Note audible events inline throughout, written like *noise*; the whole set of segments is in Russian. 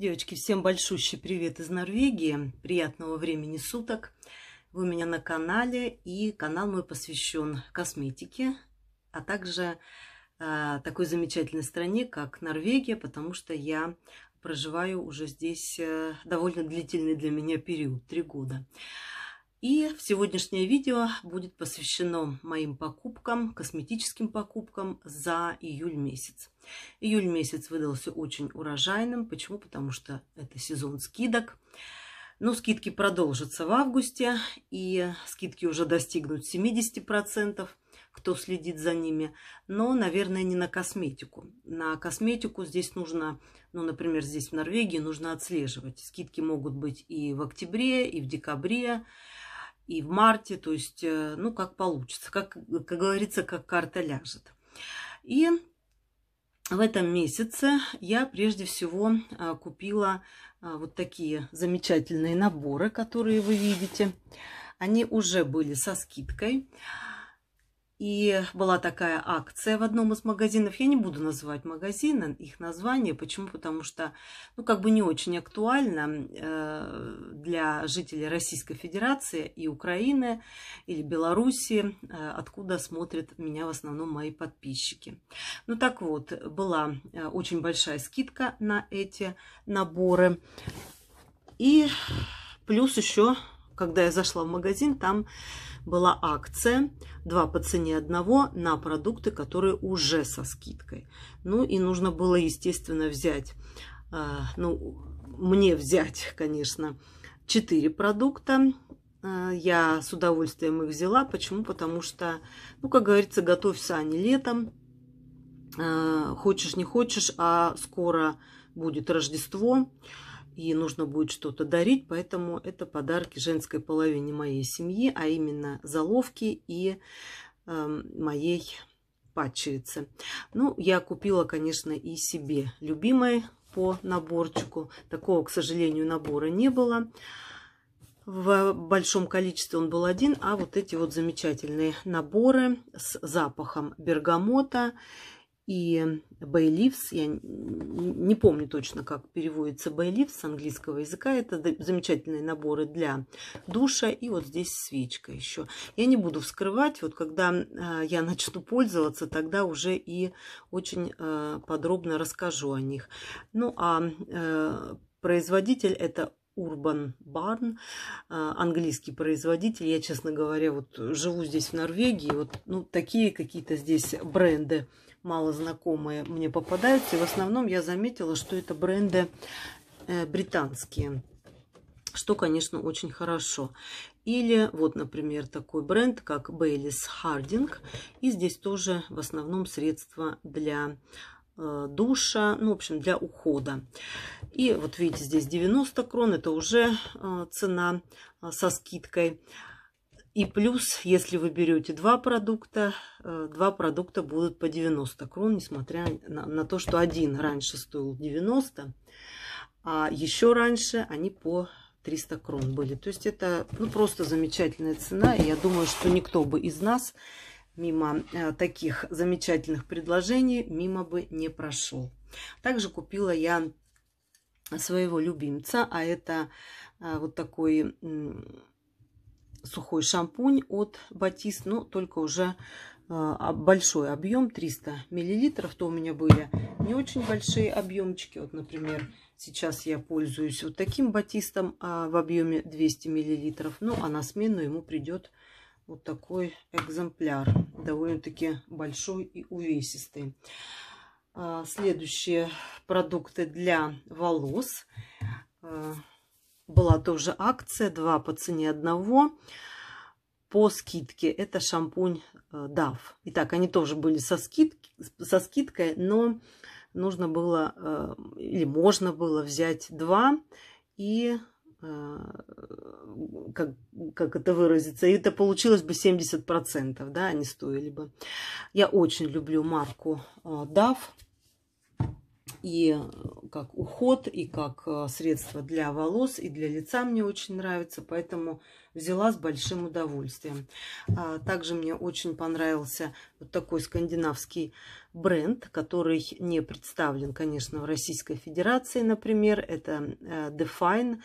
Девочки, всем большущий привет из Норвегии. Приятного времени суток. Вы у меня на канале, и канал мой посвящен косметике, а также э, такой замечательной стране, как Норвегия, потому что я проживаю уже здесь э, довольно длительный для меня период, три года. И сегодняшнее видео будет посвящено моим покупкам, косметическим покупкам за июль месяц. Июль месяц выдался очень урожайным. Почему? Потому что это сезон скидок. Но ну, скидки продолжатся в августе, и скидки уже достигнут 70%, кто следит за ними. Но, наверное, не на косметику. На косметику здесь нужно, ну, например, здесь в Норвегии нужно отслеживать. Скидки могут быть и в октябре, и в декабре и в марте, то есть, э, ну, как получится, как, как говорится, как карта ляжет. И в этом месяце я прежде всего э, купила э, вот такие замечательные наборы, которые вы видите. Они уже были со скидкой. И была такая акция в одном из магазинов. Я не буду называть магазины, их название. Почему? Потому что, ну, как бы не очень актуально э, для жителей Российской Федерации и Украины или Белоруссии, э, откуда смотрят меня в основном мои подписчики. Ну, так вот, была э, очень большая скидка на эти наборы. И плюс еще когда я зашла в магазин, там была акция два по цене одного на продукты, которые уже со скидкой. Ну и нужно было, естественно, взять, э, ну, мне взять, конечно, четыре продукта. Э, я с удовольствием их взяла. Почему? Потому что, ну, как говорится, готовь сани летом. Э, хочешь, не хочешь, а скоро будет Рождество. Ей нужно будет что-то дарить, поэтому это подарки женской половине моей семьи, а именно заловки и э, моей падчерицы. Ну, я купила, конечно, и себе любимой по наборчику. Такого, к сожалению, набора не было. В большом количестве он был один, а вот эти вот замечательные наборы с запахом бергамота и Бейливс, я не помню точно, как переводится Бейливс с английского языка, это замечательные наборы для душа, и вот здесь свечка еще. Я не буду вскрывать, вот когда а, я *laughs* начну пользоваться, тогда уже и очень а, подробно расскажу о них. Ну а э, производитель это Urban Barn, а, английский производитель. Я, честно говоря, вот живу здесь в Норвегии, вот ну, такие какие-то здесь бренды мало знакомые мне попадаются. И в основном я заметила, что это бренды э, британские. Что, конечно, очень хорошо. Или вот, например, такой бренд, как Бейлис Хардинг. И здесь тоже в основном средства для э, душа, ну, в общем, для ухода. И вот видите, здесь 90 крон, это уже э, цена со скидкой. И плюс, если вы берете два продукта, э, два продукта будут по 90 крон, несмотря на, на то, что один раньше стоил 90, а еще раньше они по 300 крон были. То есть это ну, просто замечательная цена. И я думаю, что никто бы из нас мимо э, таких замечательных предложений мимо бы не прошел. Также купила я своего любимца, а это э, вот такой сухой шампунь от Батис, но только уже э, большой объем 300 миллилитров то у меня были не очень большие объемчики вот например сейчас я пользуюсь вот таким батистом а в объеме 200 миллилитров ну а на смену ему придет вот такой экземпляр довольно таки большой и увесистый а, следующие продукты для волос а, была тоже акция, два по цене одного по скидке. Это шампунь э, DAF. Итак, они тоже были со, скидки, со скидкой, но нужно было э, или можно было взять два и э, как, как это выразиться, и это получилось бы 70%, да, они стоили бы. Я очень люблю марку DAF и как уход, и как э, средство для волос, и для лица мне очень нравится, поэтому взяла с большим удовольствием. А также мне очень понравился вот такой скандинавский бренд, который не представлен, конечно, в Российской Федерации, например, это э, Define.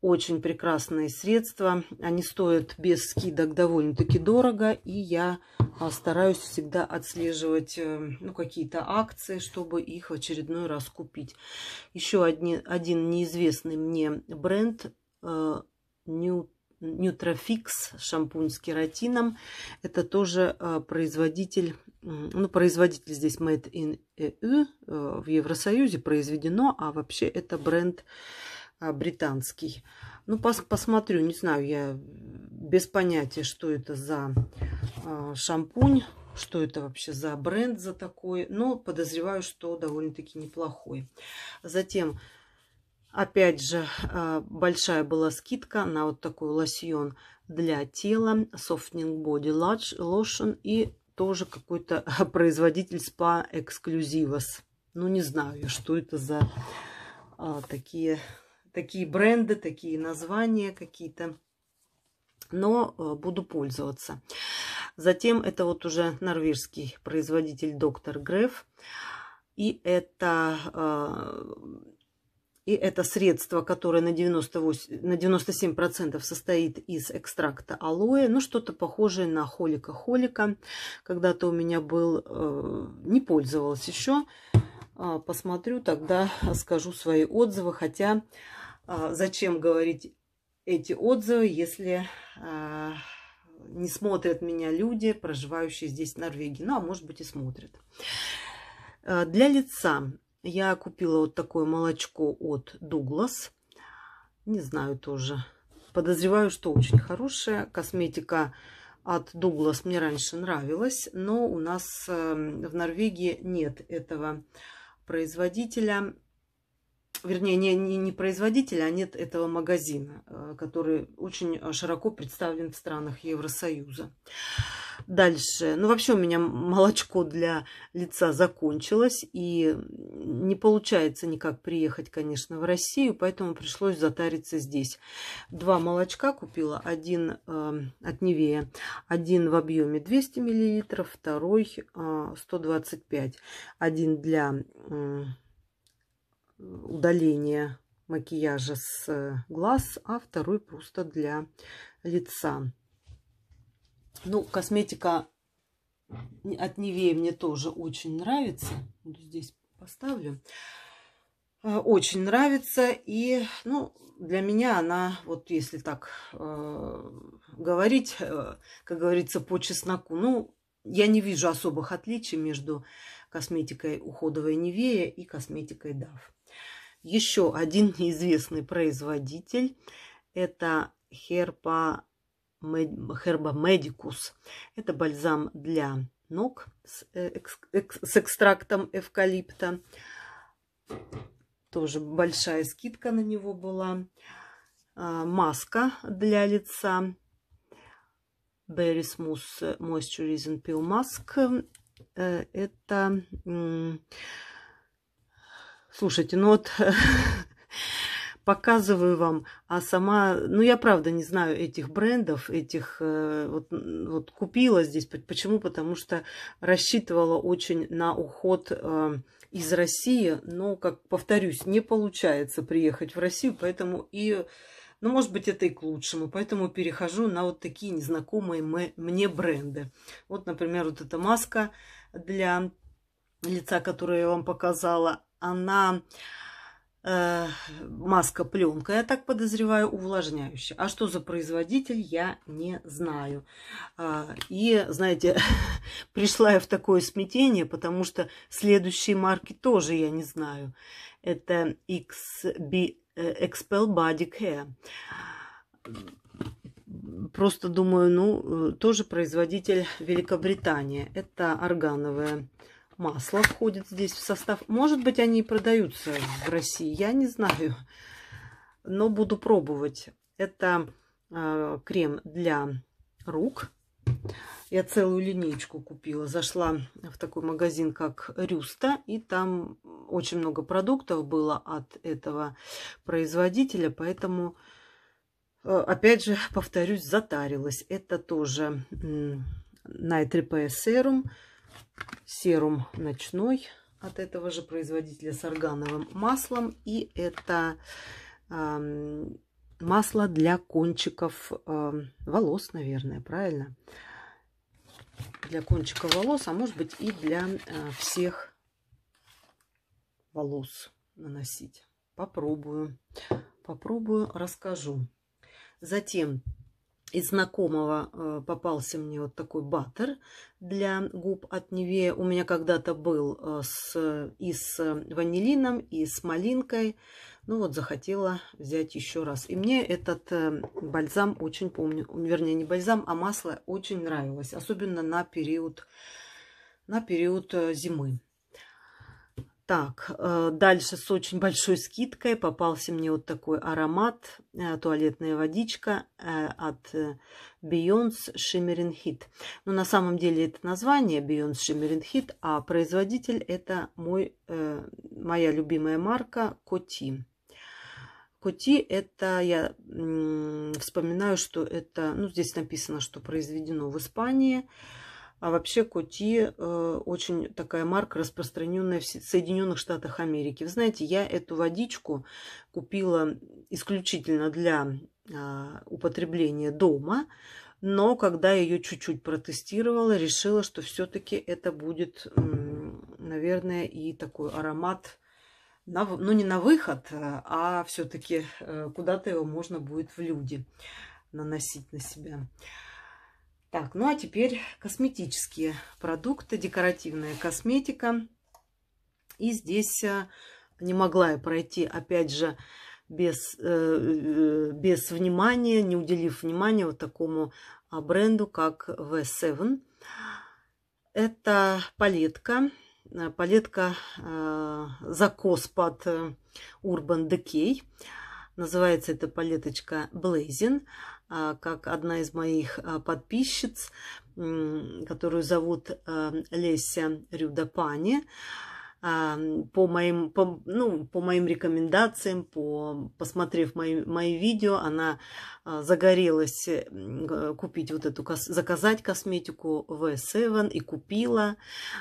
Очень прекрасные средства. Они стоят без скидок довольно-таки дорого. И я а, стараюсь всегда отслеживать э, ну, какие-то акции, чтобы их в очередной раз купить. Еще одни, один неизвестный мне бренд э, New Нютрофикс, шампунь с кератином. Это тоже э, производитель, ну, производитель здесь Made in EU, э, в Евросоюзе произведено, а вообще это бренд а, британский. Ну, пос посмотрю, не знаю, я без понятия, что это за э, шампунь, что это вообще за бренд за такой, но подозреваю, что довольно-таки неплохой. Затем, опять же, э, большая была скидка на вот такой лосьон для тела, Softening Body Lotion и тоже какой-то *laughs* производитель спа эксклюзивас. Ну, не знаю, что это за а, такие такие бренды, такие названия какие-то. Но э, буду пользоваться. Затем это вот уже норвежский производитель доктор Греф. И это, э, и это средство, которое на, 98, на 97% состоит из экстракта алоэ. Ну, что-то похожее на холика-холика. Когда-то у меня был, э, не пользовалась еще. Посмотрю, тогда скажу свои отзывы. Хотя а, зачем говорить эти отзывы, если а, не смотрят меня люди, проживающие здесь, в Норвегии. Ну, а может быть и смотрят. А, для лица я купила вот такое молочко от Дуглас. Не знаю тоже. Подозреваю, что очень хорошая Косметика от Дуглас мне раньше нравилась, но у нас эм, в Норвегии нет этого производителя вернее, не, не, не производителя, а нет этого магазина, э, который очень э, широко представлен в странах Евросоюза. Дальше. Ну, вообще у меня молочко для лица закончилось, и не получается никак приехать, конечно, в Россию, поэтому пришлось затариться здесь. Два молочка купила, один э, от Невея, один в объеме 200 мл, второй э, 125, один для... Э, удаления макияжа с э, глаз, а второй просто для лица. Ну, косметика от Невея мне тоже очень нравится. здесь поставлю. Э, очень нравится. И, ну, для меня она, вот если так э, говорить, э, как говорится, по чесноку, ну, я не вижу особых отличий между косметикой уходовой Невея и косметикой Дав. Еще один известный производитель – это Herba, Herba Medicus. Это бальзам для ног с, э, экс, экс, с экстрактом эвкалипта. Тоже большая скидка на него была. А, маска для лица. Berry Smooth Moisturizing Peel Mask. Э, это Слушайте, ну вот *laughs* показываю вам, а сама, ну я правда не знаю этих брендов, этих, э, вот, вот купила здесь, почему? Потому что рассчитывала очень на уход э, из России, но, как повторюсь, не получается приехать в Россию, поэтому и, ну, может быть, это и к лучшему, поэтому перехожу на вот такие незнакомые мне бренды. Вот, например, вот эта маска для лица, которую я вам показала, она э, маска пленка, я так подозреваю, увлажняющая. А что за производитель, я не знаю. Э, и, знаете, *laughs* пришла я в такое смятение, потому что следующие марки тоже я не знаю. Это XB, э, Expel Body Care. Просто думаю, ну, э, тоже производитель Великобритания. Это органовая Масло входит здесь в состав. Может быть, они и продаются в России, я не знаю. Но буду пробовать. Это э, крем для рук. Я целую линейку купила. Зашла в такой магазин, как Рюста, и там очень много продуктов было от этого производителя, поэтому, э, опять же, повторюсь, затарилась. Это тоже Night Repair Serum серум ночной от этого же производителя с органовым маслом. И это э, масло для кончиков э, волос, наверное, правильно? Для кончиков волос, а может быть и для э, всех волос наносить. Попробую. Попробую, расскажу. Затем из знакомого э, попался мне вот такой баттер для губ от Неве. У меня когда-то был э, с, и с ванилином, и с малинкой. Ну вот захотела взять еще раз. И мне этот э, бальзам очень помню, вернее не бальзам, а масло очень нравилось. Особенно на период, на период зимы. Так, э, дальше с очень большой скидкой попался мне вот такой аромат, э, туалетная водичка э, от Beyond's Shimmering Heat. Но ну, на самом деле это название Beyond's Shimmering Heat, а производитель это мой, моя любимая марка Коти. Коти это, я вспоминаю, что это, ну здесь написано, что произведено в Испании. А вообще Коти э, очень такая марка, распространенная в Соединенных Штатах Америки. Вы знаете, я эту водичку купила исключительно для э, употребления дома, но когда ее чуть-чуть протестировала, решила, что все-таки это будет, э, наверное, и такой аромат, на, ну не на выход, а, а все-таки э, куда-то его можно будет в люди наносить на себя. Так, ну а теперь косметические продукты, декоративная косметика. И здесь э, не могла я пройти, опять же, без, э, э, без внимания, не уделив внимания вот такому а, бренду, как V7. Это палетка, палетка закос под Urban Decay. Называется эта палеточка Blazing. А, как одна из моих а, подписчиц, которую зовут а, Леся Рюдапани, по моим, по, ну, по моим рекомендациям, по, посмотрев мои, мои видео, она загорелась купить вот эту, заказать косметику V7 и купила.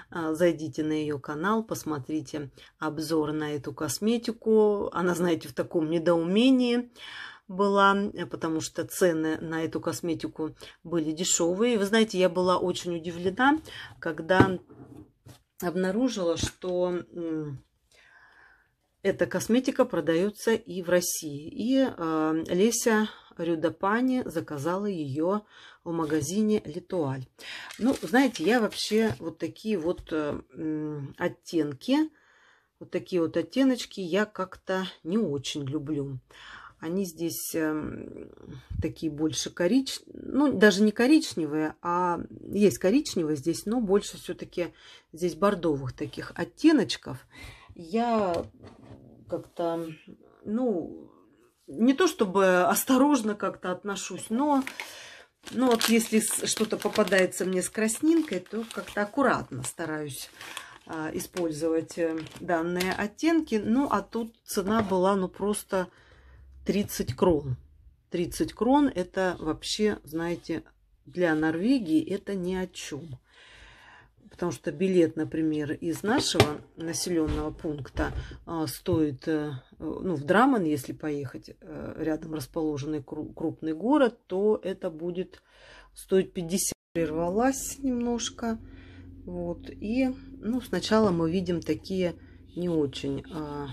Зайдите на ее канал, посмотрите обзор на эту косметику. Она, знаете, в таком недоумении была, э, потому что цены на эту косметику были дешевые. вы знаете, я была очень удивлена, когда обнаружила, что эта косметика продается и в России. И э, Леся Рюдапани заказала ее в магазине Литуаль. Ну, знаете, я вообще вот такие вот э, оттенки, вот такие вот оттеночки я как-то не очень люблю. Они здесь эм, такие больше коричневые, ну, даже не коричневые, а есть коричневые здесь, но больше все-таки здесь бордовых таких оттеночков. Я как-то, ну, не то чтобы осторожно как-то отношусь, но, ну, вот если что-то попадается мне с краснинкой, то как-то аккуратно стараюсь а, использовать э, данные оттенки. Ну, а тут цена была, ну, просто 30 крон. 30 крон это вообще, знаете, для Норвегии это ни о чем. Потому что билет, например, из нашего населенного пункта а, стоит, э, ну, в Драман, если поехать, э, рядом расположенный крупный город, то это будет стоить 50. Прервалась немножко. Вот. И, ну, сначала мы видим такие не очень а,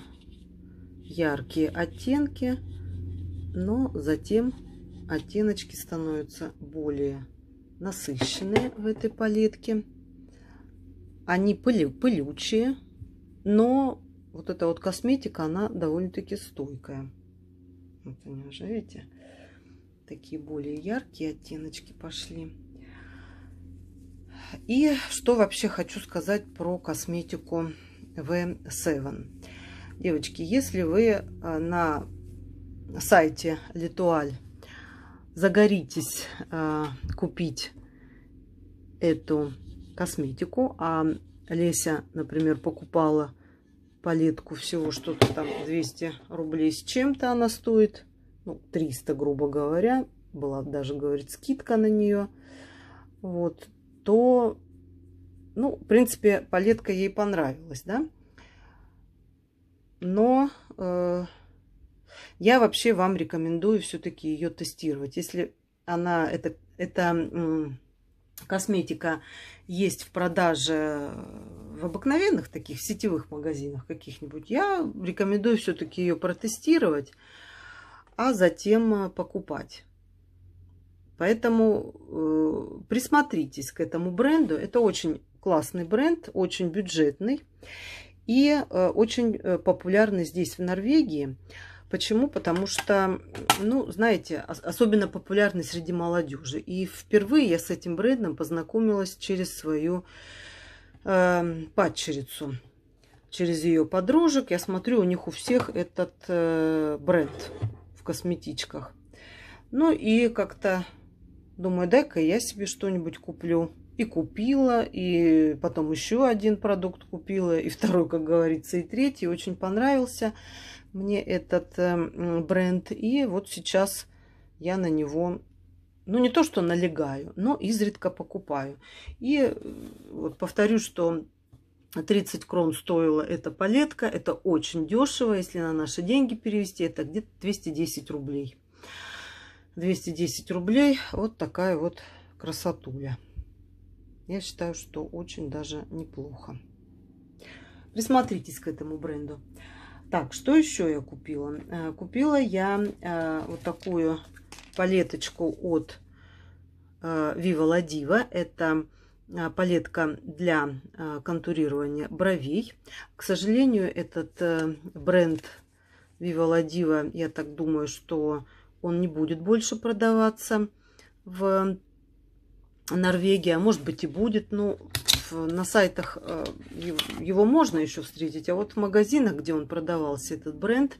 яркие оттенки но затем оттеночки становятся более насыщенные в этой палетке. Они пылю, пылючие, но вот эта вот косметика, она довольно-таки стойкая. Вот они уже, видите, такие более яркие оттеночки пошли. И что вообще хочу сказать про косметику V7. Девочки, если вы э, на сайте Литуаль. Загоритесь э, купить эту косметику. А Леся, например, покупала палетку всего что-то там 200 рублей с чем-то она стоит. Ну, 300, грубо говоря. Была даже, говорит, скидка на нее. Вот. То, ну, в принципе, палетка ей понравилась, да. Но... Э, я вообще вам рекомендую все-таки ее тестировать. Если она, эта эта косметика есть в продаже в обыкновенных таких сетевых магазинах каких-нибудь, я рекомендую все-таки ее протестировать, а затем э, покупать. Поэтому э, присмотритесь к этому бренду. Это очень классный бренд, очень бюджетный и э, очень э, популярный здесь в Норвегии. Почему? Потому что, ну, знаете, особенно популярны среди молодежи. И впервые я с этим брендом познакомилась через свою э, падчерицу, через ее подружек. Я смотрю, у них у всех этот э, бренд в косметичках. Ну и как-то думаю, дай-ка я себе что-нибудь куплю. И купила, и потом еще один продукт купила, и второй, как говорится, и третий. Очень понравился мне этот эм, бренд. И вот сейчас я на него, ну не то что налегаю, но изредка покупаю. И э, вот повторю, что 30 крон стоила эта палетка. Это очень дешево. Если на наши деньги перевести, это где-то 210 рублей. 210 рублей. Вот такая вот красотуля. Я считаю, что очень даже неплохо. Присмотритесь к этому бренду. Так, что еще я купила? Э, купила я э, вот такую палеточку от э, Viva La Diva. Это палетка для контурирования бровей. К сожалению, этот бренд Viva La Diva, я так думаю, что он не будет больше продаваться в Норвегии, а может быть и будет, но на сайтах э, его можно еще встретить, а вот в магазинах, где он продавался, этот бренд,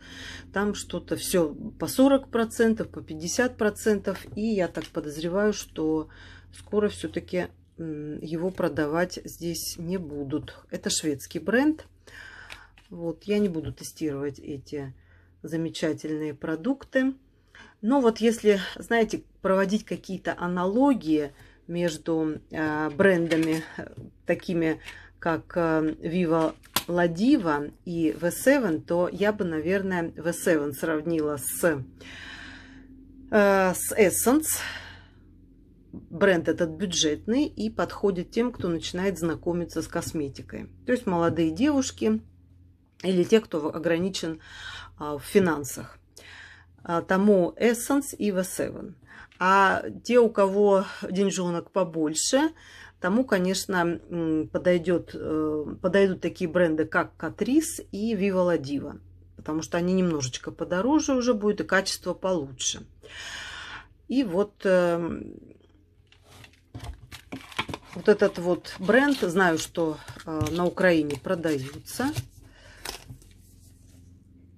там что-то все по 40%, по 50%. И я так подозреваю, что скоро все-таки его продавать здесь не будут. Это шведский бренд. Вот, я не буду тестировать эти замечательные продукты. Но вот если, знаете, проводить какие-то аналогии, между э, брендами, такими как э, Viva La Diva и V7, то я бы, наверное, V7 сравнила с, э, с Essence. Бренд этот бюджетный и подходит тем, кто начинает знакомиться с косметикой. То есть молодые девушки или те, кто ограничен а, в финансах. А, тому Essence и V7. А те, у кого деньжонок побольше, тому, конечно, подойдет, э, подойдут такие бренды, как Катрис и Viva La Diva, потому что они немножечко подороже уже будет и качество получше. И вот э, вот этот вот бренд, знаю, что э, на Украине продаются.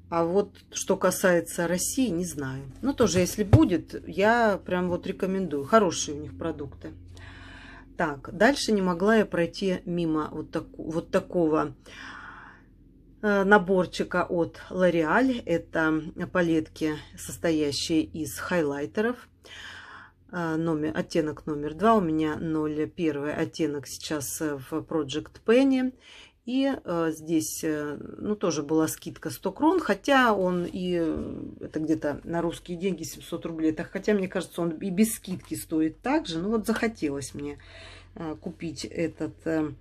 А вот что касается России, не знаю. Но ну, тоже, если будет, я прям вот рекомендую. Хорошие у них продукты. Так, дальше не могла я пройти мимо вот, так, вот такого э, наборчика от L'Oreal. Это палетки, состоящие из хайлайтеров. Э, номер, оттенок номер два У меня 01 оттенок сейчас в Project Penny. И э, здесь, э, ну, тоже была скидка 100 крон, хотя он и, э, это где-то на русские деньги 700 рублей, так, хотя, мне кажется, он и без скидки стоит так же. Ну, вот захотелось мне э, купить этот э,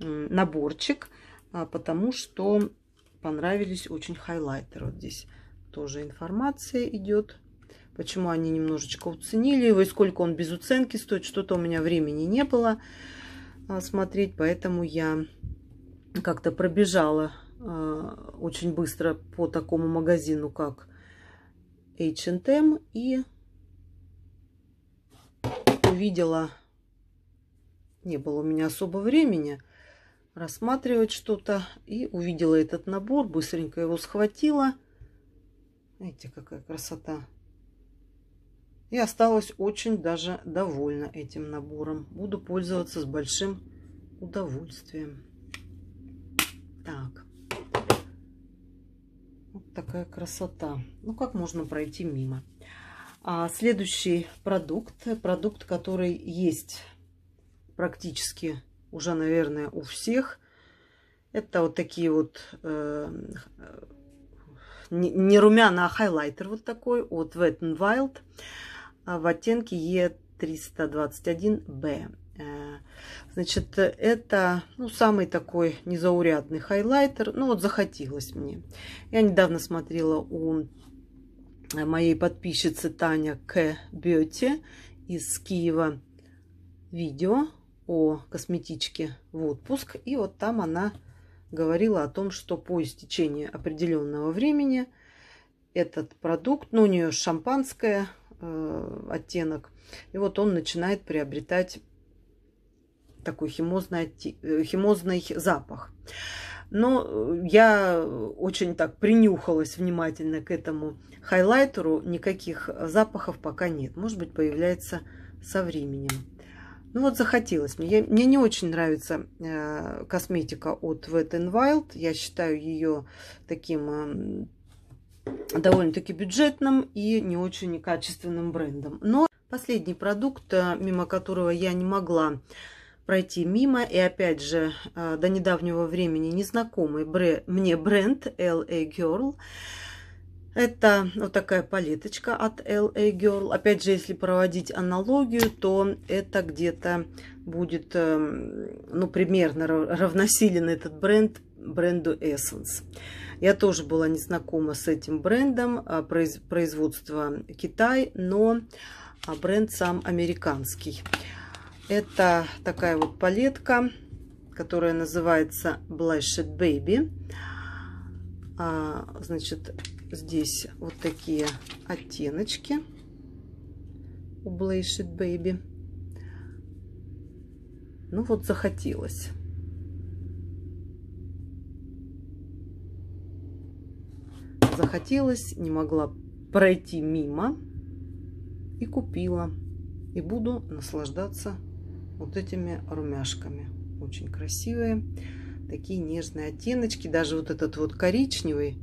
наборчик, э, потому что понравились очень хайлайтеры. Вот здесь тоже информация идет, почему они немножечко уценили его и сколько он без уценки стоит. Что-то у меня времени не было а, смотреть, поэтому я как-то пробежала э, очень быстро по такому магазину, как H&M, и увидела, не было у меня особо времени рассматривать что-то, и увидела этот набор, быстренько его схватила. Знаете, какая красота! И осталась очень даже довольна этим набором. Буду пользоваться с большим удовольствием. Так. Вот такая красота. Ну, как можно пройти мимо? А следующий продукт, продукт, который есть практически уже, наверное, у всех. Это вот такие вот, э, не румяна, а хайлайтер вот такой от Wet n Wild в оттенке E321B. Значит, это ну, самый такой незаурядный хайлайтер. Ну вот захотелось мне. Я недавно смотрела у э, моей подписчицы Таня К. Бете из Киева видео о косметичке в отпуск. И вот там она говорила о том, что по истечении определенного времени этот продукт, ну у нее шампанское э, оттенок, и вот он начинает приобретать такой химозный, э, химозный запах. Но э, я очень так принюхалась внимательно к этому хайлайтеру. Никаких запахов пока нет. Может быть, появляется со временем. Ну вот захотелось мне. Я, мне не очень нравится э, косметика от Wet n Wild. Я считаю ее таким э, довольно-таки бюджетным и не очень качественным брендом. Но последний продукт, э, мимо которого я не могла пройти мимо. И опять же, э, до недавнего времени незнакомый мне бренд LA Girl. Это вот такая палеточка от LA Girl. Опять же, если проводить аналогию, то это где-то будет, эм, ну, примерно равносилен этот бренд бренду Essence. Я тоже была незнакома с этим брендом, а, производство Китай, но а, бренд сам американский. Это такая вот палетка, которая называется Blushed Baby. А, значит, здесь вот такие оттеночки у Blushed Baby. Ну вот захотелось. захотелось, не могла пройти мимо и купила. И буду наслаждаться вот этими румяшками. Очень красивые, такие нежные оттеночки. Даже вот этот вот коричневый,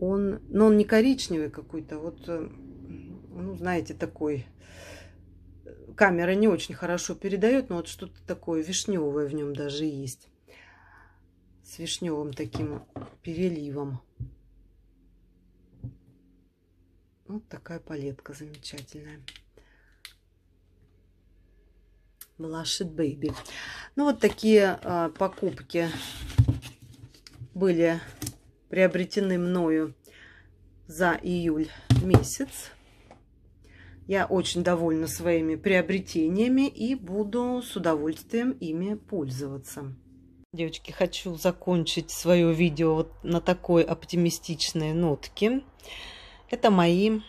он, но он не коричневый какой-то, вот, э, ну, знаете, такой, э, камера не очень хорошо передает, но вот что-то такое вишневое в нем даже есть. С вишневым таким переливом. Вот такая палетка замечательная. Блашит Бэйби. Ну, вот такие э, покупки были приобретены мною за июль месяц. Я очень довольна своими приобретениями и буду с удовольствием ими пользоваться. Девочки, хочу закончить свое видео вот на такой оптимистичной нотке. Это мои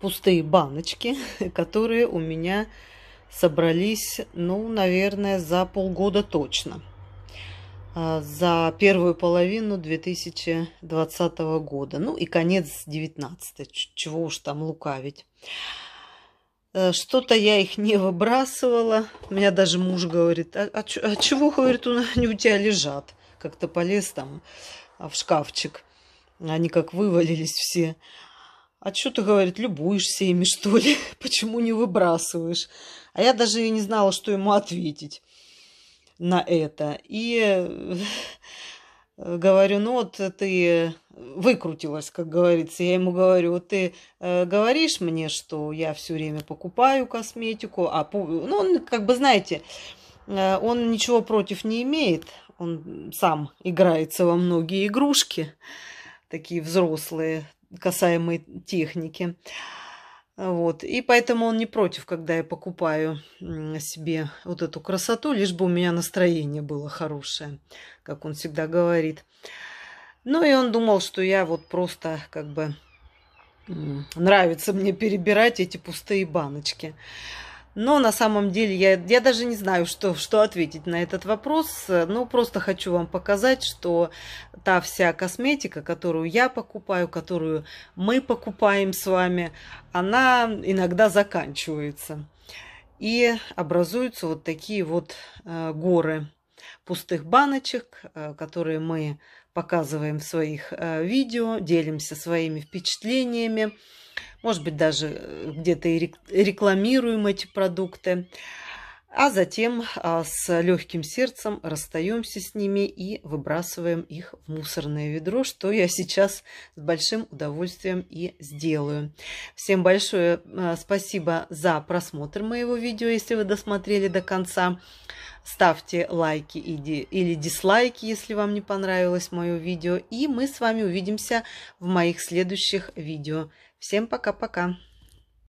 пустые баночки, *laughs* которые у меня собрались, ну, наверное, за полгода точно. А, за первую половину 2020 года. Ну и конец 19 чего уж там лукавить. Э, что-то я их не выбрасывала. У меня даже муж говорит, а, а, а чего, говорит, они у тебя лежат? Как-то полез там а, в шкафчик. Они как вывалились все. А что ты, говорит, любуешься ими, что ли? *laughs* Почему не выбрасываешь? А я даже и не знала, что ему ответить на это. И э, говорю, ну вот ты выкрутилась, как говорится. Я ему говорю, вот ты э, говоришь мне, что я все время покупаю косметику, а ну он как бы знаете, э, он ничего против не имеет, он сам играется во многие игрушки такие взрослые, касаемые техники. Вот. И поэтому он не против, когда я покупаю себе вот эту красоту, лишь бы у меня настроение было хорошее, как он всегда говорит. Ну и он думал, что я вот просто как бы нравится мне перебирать эти пустые баночки. Но на самом деле я, я даже не знаю, что, что ответить на этот вопрос. Ну, просто хочу вам показать, что та вся косметика, которую я покупаю, которую мы покупаем с вами, она иногда заканчивается. И образуются вот такие вот э, горы пустых баночек, э, которые мы показываем в своих э, видео, делимся своими впечатлениями может быть, даже э, где-то и рекламируем эти продукты. А затем а, с легким сердцем расстаемся с ними и выбрасываем их в мусорное ведро, что я сейчас с большим удовольствием и сделаю. Всем большое а, спасибо за просмотр моего видео, если вы досмотрели до конца. Ставьте лайки или дизлайки, если вам не понравилось мое видео. И мы с вами увидимся в моих следующих видео. Всем пока-пока.